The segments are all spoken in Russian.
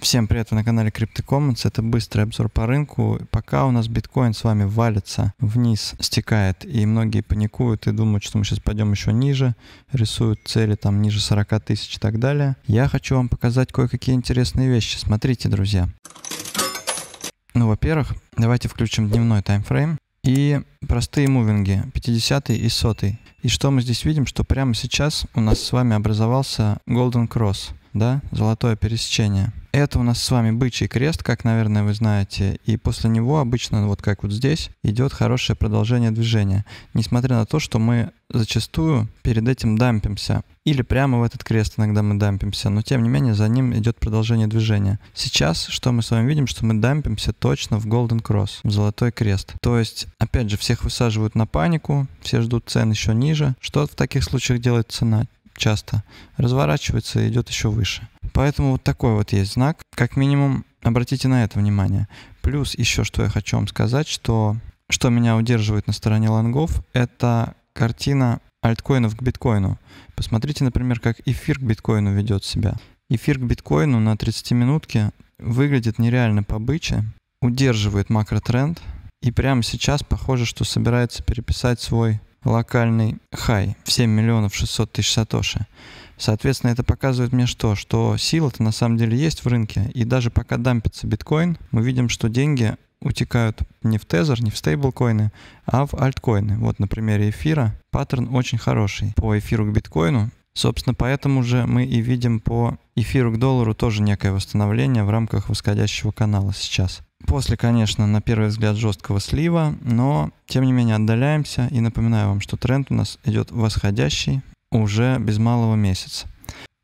Всем привет, вы на канале Crypto Commons. Это быстрый обзор по рынку. Пока у нас биткоин с вами валится вниз, стекает, и многие паникуют и думают, что мы сейчас пойдем еще ниже, рисуют цели там ниже 40 тысяч и так далее. Я хочу вам показать кое-какие интересные вещи. Смотрите, друзья. Ну, во-первых, давайте включим дневной таймфрейм и простые мувинги 50 и 100. И что мы здесь видим, что прямо сейчас у нас с вами образовался Golden Cross, да, золотое пересечение. Это у нас с вами бычий крест, как, наверное, вы знаете. И после него обычно, вот как вот здесь, идет хорошее продолжение движения. Несмотря на то, что мы зачастую перед этим дампимся. Или прямо в этот крест иногда мы дампимся, но тем не менее за ним идет продолжение движения. Сейчас что мы с вами видим, что мы дампимся точно в Golden Cross, в золотой крест. То есть, опять же, всех высаживают на панику, все ждут цен еще ниже. Что в таких случаях делает цена? часто разворачивается и идет еще выше. Поэтому вот такой вот есть знак. Как минимум, обратите на это внимание. Плюс еще что я хочу вам сказать, что, что меня удерживает на стороне лонгов, это картина альткоинов к биткоину. Посмотрите, например, как эфир к биткоину ведет себя. Эфир к биткоину на 30 минутке выглядит нереально побыче, удерживает макротренд, и прямо сейчас похоже, что собирается переписать свой локальный хай в 7 миллионов 600 тысяч сатоши. Соответственно, это показывает мне что? Что сила-то на самом деле есть в рынке. И даже пока дампится биткоин, мы видим, что деньги утекают не в тезер, не в стейблкоины, а в альткоины. Вот на примере эфира паттерн очень хороший. По эфиру к биткоину Собственно, поэтому же мы и видим по эфиру к доллару тоже некое восстановление в рамках восходящего канала сейчас. После, конечно, на первый взгляд жесткого слива, но тем не менее отдаляемся и напоминаю вам, что тренд у нас идет восходящий уже без малого месяца.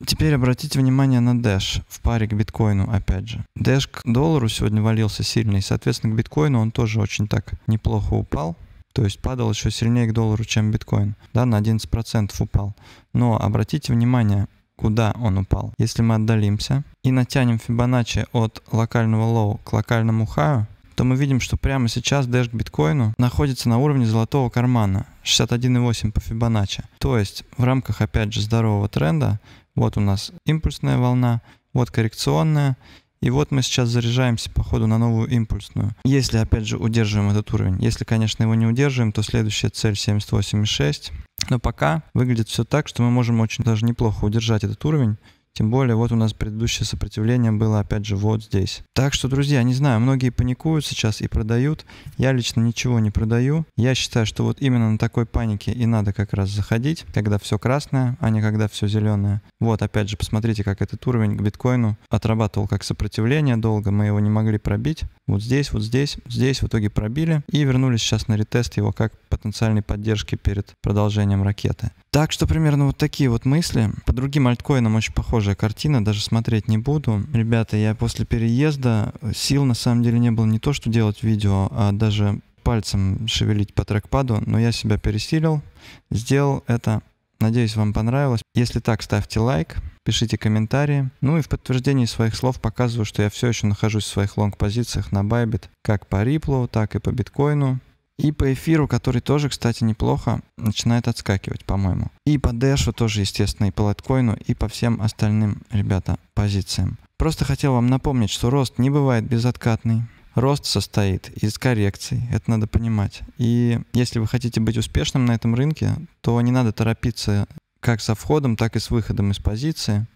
Теперь обратите внимание на Dash в паре к биткоину, опять же. Dash к доллару сегодня валился сильно, и, соответственно, к биткоину он тоже очень так неплохо упал. То есть падал еще сильнее к доллару, чем биткоин. Да, на 11% упал. Но обратите внимание, куда он упал. Если мы отдалимся и натянем Fibonacci от локального лоу к локальному хаю, то мы видим, что прямо сейчас Dash к биткоину находится на уровне золотого кармана 61,8 по Fibonacci. То есть в рамках, опять же, здорового тренда вот у нас импульсная волна, вот коррекционная, и вот мы сейчас заряжаемся по ходу на новую импульсную. Если, опять же, удерживаем этот уровень. Если, конечно, его не удерживаем, то следующая цель 78,6. Но пока выглядит все так, что мы можем очень даже неплохо удержать этот уровень. Тем более, вот у нас предыдущее сопротивление было, опять же, вот здесь. Так что, друзья, не знаю, многие паникуют сейчас и продают. Я лично ничего не продаю. Я считаю, что вот именно на такой панике и надо как раз заходить, когда все красное, а не когда все зеленое. Вот, опять же, посмотрите, как этот уровень к биткоину отрабатывал как сопротивление долго, мы его не могли пробить. Вот здесь, вот здесь, здесь в итоге пробили и вернулись сейчас на ретест его как потенциальной поддержки перед продолжением ракеты. Так что примерно вот такие вот мысли. По другим альткоинам очень похожая картина, даже смотреть не буду. Ребята, я после переезда э, сил на самом деле не было не то, что делать видео, а даже пальцем шевелить по трекпаду, но я себя пересилил, сделал это. Надеюсь, вам понравилось. Если так, ставьте лайк, пишите комментарии. Ну и в подтверждении своих слов показываю, что я все еще нахожусь в своих лонг-позициях на Bybit, как по Ripple, так и по биткоину. И по эфиру, который тоже, кстати, неплохо начинает отскакивать, по-моему. И по Дэшу тоже, естественно, и по лайткоину, и по всем остальным, ребята, позициям. Просто хотел вам напомнить, что рост не бывает безоткатный. Рост состоит из коррекций, это надо понимать. И если вы хотите быть успешным на этом рынке, то не надо торопиться как со входом, так и с выходом из позиции.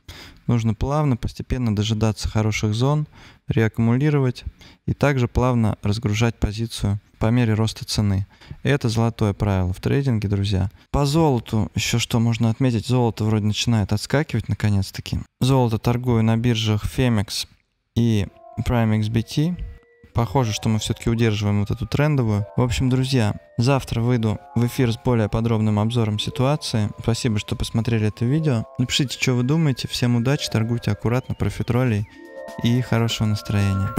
Нужно плавно, постепенно дожидаться хороших зон, реаккумулировать и также плавно разгружать позицию по мере роста цены. Это золотое правило в трейдинге, друзья. По золоту еще что можно отметить. Золото вроде начинает отскакивать наконец-таки. Золото торгую на биржах Femex и Prime XBT. Похоже, что мы все-таки удерживаем вот эту трендовую. В общем, друзья, завтра выйду в эфир с более подробным обзором ситуации. Спасибо, что посмотрели это видео. Напишите, что вы думаете. Всем удачи, торгуйте аккуратно, профитролей и хорошего настроения.